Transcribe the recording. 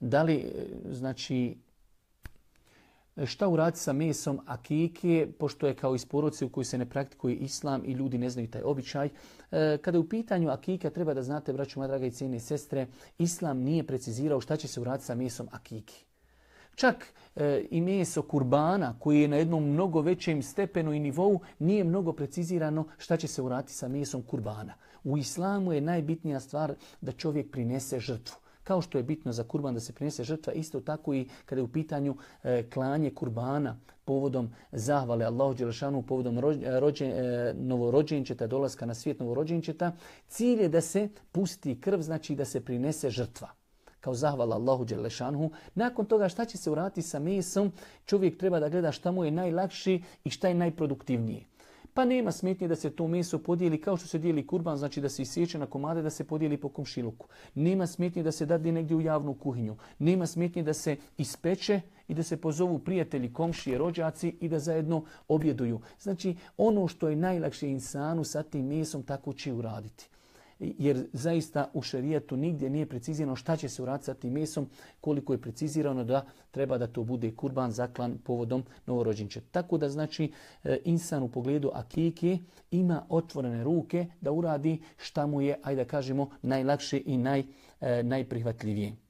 da li, e, znači, šta uraditi sa mesom akike, pošto je kao isporuci u kojoj se ne praktikuje islam i ljudi ne znaju taj običaj. E, kada je u pitanju akika, treba da znate, braću moja draga i cijene sestre, islam nije precizirao šta će se uraditi sa mesom akike. Čak e, i meso kurbana koji je na jednom mnogo većem stepenu i nivou nije mnogo precizirano šta će se urati sa mesom kurbana. U islamu je najbitnija stvar da čovjek prinese žrtvu kao što je bitno za kurban da se prinese žrtva, isto tako i kada je u pitanju e, klanje kurbana povodom zahvale Allahu Đelešanu, povodom e, rođe, e, novorođenčeta, dolaska na svijet novorođenčeta, cilj je da se pusti krv, znači da se prinese žrtva kao zahvala Allahu Đelešanhu. Nakon toga šta će se urati sa mesom, čovjek treba da gleda šta mu je najlakši i šta je najproduktivnije pa nema smetnje da se to meso podijeli kao što se dijeli kurban, znači da se isječe na komade, da se podijeli po komšiluku. Nema smetnje da se dadi negdje u javnu kuhinju. Nema smetnje da se ispeče i da se pozovu prijatelji, komšije, rođaci i da zajedno objeduju. Znači, ono što je najlakše insanu sa tim mesom, tako će uraditi jer zaista u šerijetu nigdje nije precizirano šta će se uraditi mesom, koliko je precizirano da treba da to bude kurban zaklan povodom novorođenče. Tako da znači e, insan u pogledu akike ima otvorene ruke da uradi šta mu je, ajde kažemo, najlakše i naj, e, najprihvatljivije.